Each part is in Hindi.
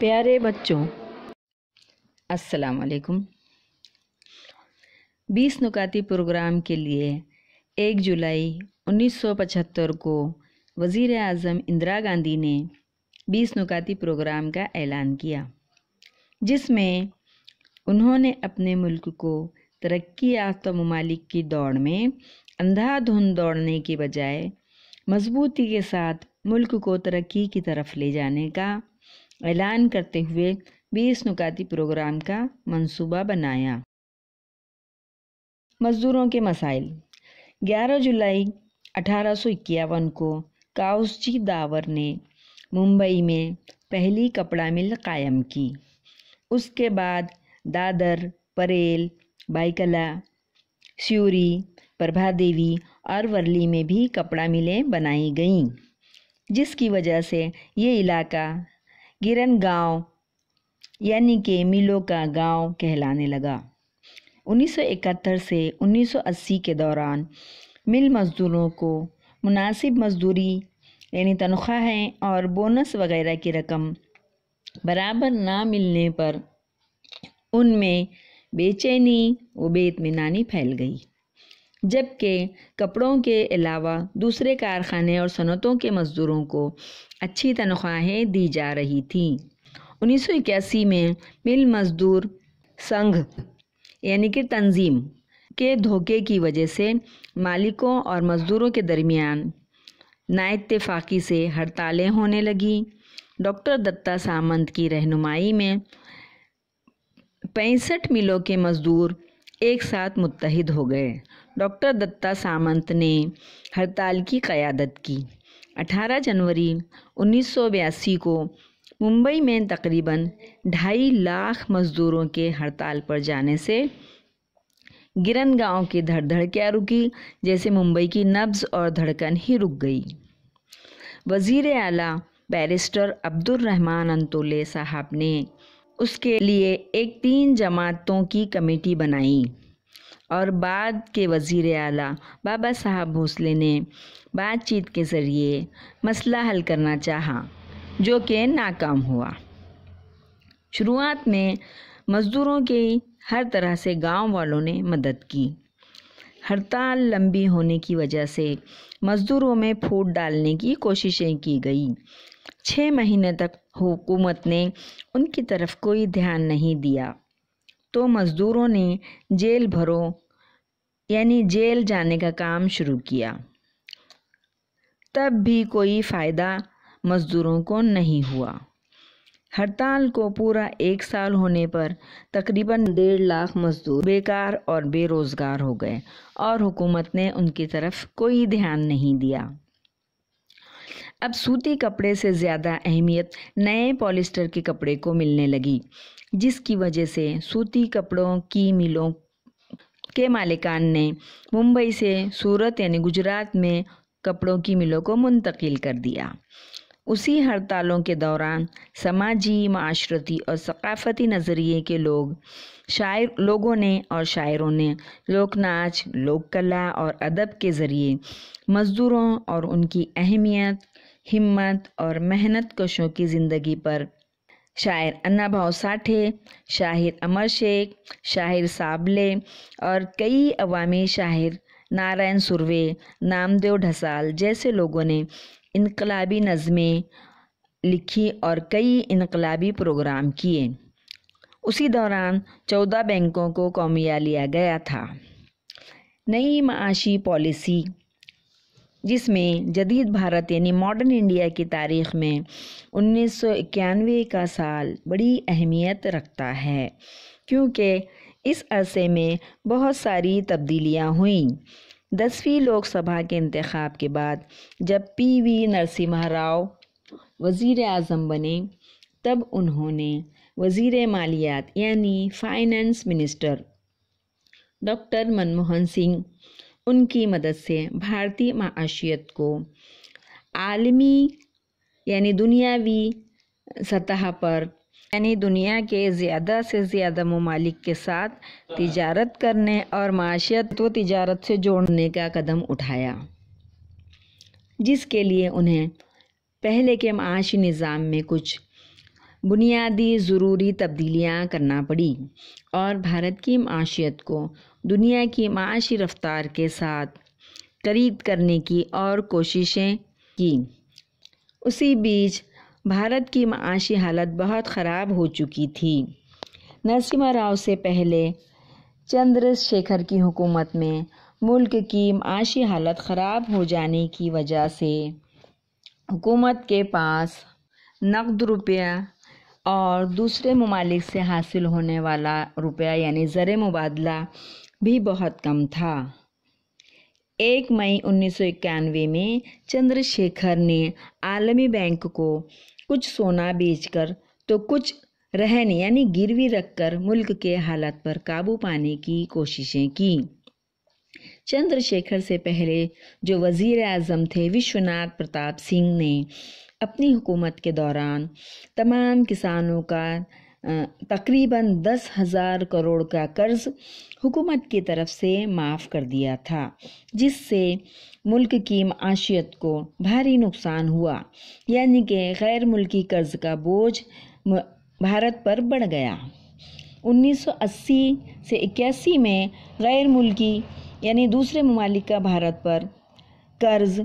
प्यारे बच्चों अस्सलाम वालेकुम बीस नुकाती प्रोग्राम के लिए एक जुलाई 1975 को वज़ी अजम इंदिरा गांधी ने बीस नुकाती प्रोग्राम का ऐलान किया जिसमें उन्होंने अपने मुल्क को तरक्की याफ्ता ममालिक की दौड़ में अंधाधुंध दौड़ने के बजाय मजबूती के साथ मुल्क को तरक्की की तरफ ले जाने का ऐलान करते हुए बीस नुकाती प्रोग्राम का मंसूबा बनाया मज़दूरों के मसाइल 11 जुलाई अठारह को काउसजी दावर ने मुंबई में पहली कपड़ा मिल कायम की उसके बाद दादर परेल बाइकला स्यूरी प्रभा देवी और वर्ली में भी कपड़ा मिलें बनाई गईं जिसकी वजह से ये इलाका गिरन गांव यानी कि मिलों का गांव कहलाने लगा 1971 से 1980 के दौरान मिल मज़दूरों को मुनासिब मज़दूरी यानी तनख्वाहें और बोनस वगैरह की रकम बराबर ना मिलने पर उनमें बेचैनी व बेतमीनानी फैल गई जबकि कपड़ों के अलावा दूसरे कारखाने और सनतों के मज़दूरों को अच्छी तनख्वाहें दी जा रही थीं उन्नीस सौ इक्यासी में मिल मज़दूर संघ यानी कि तंजीम के धोखे की वजह से मालिकों और मज़दूरों के दरमियान नाइतफाक़ी से हड़तालें होने लगीं डॉक्टर दत्ता सामंत की रहनुमाई में पैंसठ मिलों के मज़दूर एक साथ मुतहद हो गए डॉक्टर दत्ता सामंत ने हड़ताल की क़्यादत की 18 जनवरी उन्नीस को मुंबई में तकरीबन ढाई लाख मज़दूरों के हड़ताल पर जाने से गिरन गांव की धड़धड़ क्या रुकी जैसे मुंबई की नब्ज और धड़कन ही रुक गई वज़ीर आला बैरिस्टर अब्दुल रहमान अंतोले साहब ने उसके लिए एक तीन जमातों की कमेटी बनाई और बाद के वज़ी अला बाबा साहब भोसले ने बातचीत के ज़रिए मसला हल करना चाहा जो कि नाकाम हुआ शुरुआत में मज़दूरों के हर तरह से गांव वालों ने मदद की हड़ताल लंबी होने की वजह से मज़दूरों में फूट डालने की कोशिशें की गई छः महीने तक हुकूमत ने उनकी तरफ कोई ध्यान नहीं दिया तो मज़दूरों ने जेल भरो यानी जेल जाने का काम शुरू किया तब भी कोई फ़ायदा मज़दूरों को नहीं हुआ हड़ताल को पूरा एक साल होने पर तकरीबन डेढ़ लाख मजदूर बेकार और बेरोज़गार हो गए और हुकूमत ने उनकी तरफ कोई ध्यान नहीं दिया अब सूती कपड़े से ज़्यादा अहमियत नए पॉलिस्टर के कपड़े को मिलने लगी जिसकी वजह से सूती कपड़ों की मिलों के मालिकान ने मुंबई से सूरत यानी गुजरात में कपड़ों की मिलों को मुंतकिल कर दिया उसी हड़तालों के दौरान समाजी माशरती और सकाफ़ती नज़रिए के लोग शायर लोगों ने और शायरों ने लोक नाच लोक कला और अदब के ज़रिए मज़दूरों और उनकी अहमियत हिम्मत और मेहनत कशों की ज़िंदगी पर शायर अन्ना भाव साठे शाहिर अमर शेख शाहिर साबले और कई अवामी शाहिर नारायण सुरवे नामदेव ढसाल जैसे लोगों ने इनकलाबी नज़में लिखी और कई इनकलाबी प्रोग्राम किए उसी दौरान चौदह बैंकों को कौमिया लिया गया था नई माशी पॉलिसी जिसमें जदीद भारत यानी मॉडर्न इंडिया की तारीख में उन्नीस का साल बड़ी अहमियत रखता है क्योंकि इस अरसे में बहुत सारी तब्दीलियां हुईं दसवीं लोकसभा के इंतखब के बाद जब पी वी नरसिम्हा राव वज़ी अजम बने तब उन्होंने वज़ी मालियात यानी finance minister doctor Manmohan Singh उनकी मदद से भारतीय माशियत को आलमी यानी दुनियावी सतह पर यानी दुनिया के ज़्यादा से ज़्यादा ममालिक के साथ तजारत करने और माशियत व तजारत से जोड़ने का कदम उठाया जिसके लिए उन्हें पहले के माशी निज़ाम में कुछ बुनियादी ज़रूरी तब्दीलियाँ करना पड़ी और भारत की माशियत को दुनिया की माशी रफ्तार के साथ करीब करने की और कोशिशें की उसी बीच भारत की माशी हालत बहुत ख़राब हो चुकी थी नरसिम्हा राव से पहले चंद्रशेखर की हुकूमत में मुल्क की माशी हालत ख़राब हो जाने की वजह से हुकूमत के पास नकद रुपया और दूसरे ममालिक से हासिल होने वाला रुपया यानी ज़र मुबादला भी बहुत कम था एक मई उन्नीस में चंद्रशेखर ने आलमी बैंक को कुछ सोना बेचकर तो कुछ रहन यानी गिरवी रखकर मुल्क के हालात पर काबू पाने की कोशिशें की चंद्रशेखर से पहले जो वज़ीर अज़म थे विश्वनाथ प्रताप सिंह ने अपनी हुकूमत के दौरान तमाम किसानों का तकरीबन दस हज़ार करोड़ का कर्ज़ हुकूमत की तरफ से माफ़ कर दिया था जिससे मुल्क की माशियत को भारी नुकसान हुआ यानी कि गैर मुल्की कर्ज़ का बोझ भारत पर बढ़ गया 1980 से इक्यासी में गैर मुल्की यानी दूसरे ममालिक का भारत पर कर्ज़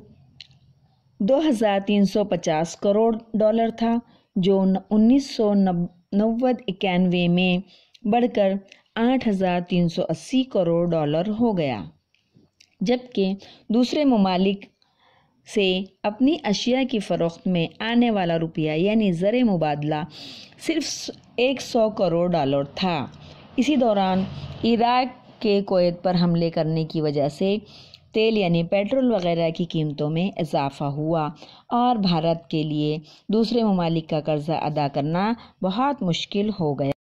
2350 करोड़ डॉलर था जो 1990 नव्वद इक्यानवे में बढ़कर 8,380 करोड़ डॉलर हो गया जबकि दूसरे ममालिक से अपनी अशिया की फ़रोख्त में आने वाला रुपया यानी ज़र मुबादला सिर्फ 100 करोड़ डॉलर था इसी दौरान इराक के कोत पर हमले करने की वजह से तेल यानी पेट्रोल वगैरह की कीमतों में इजाफा हुआ और भारत के लिए दूसरे ममालिक का कर्ज़ा अदा करना बहुत मुश्किल हो गया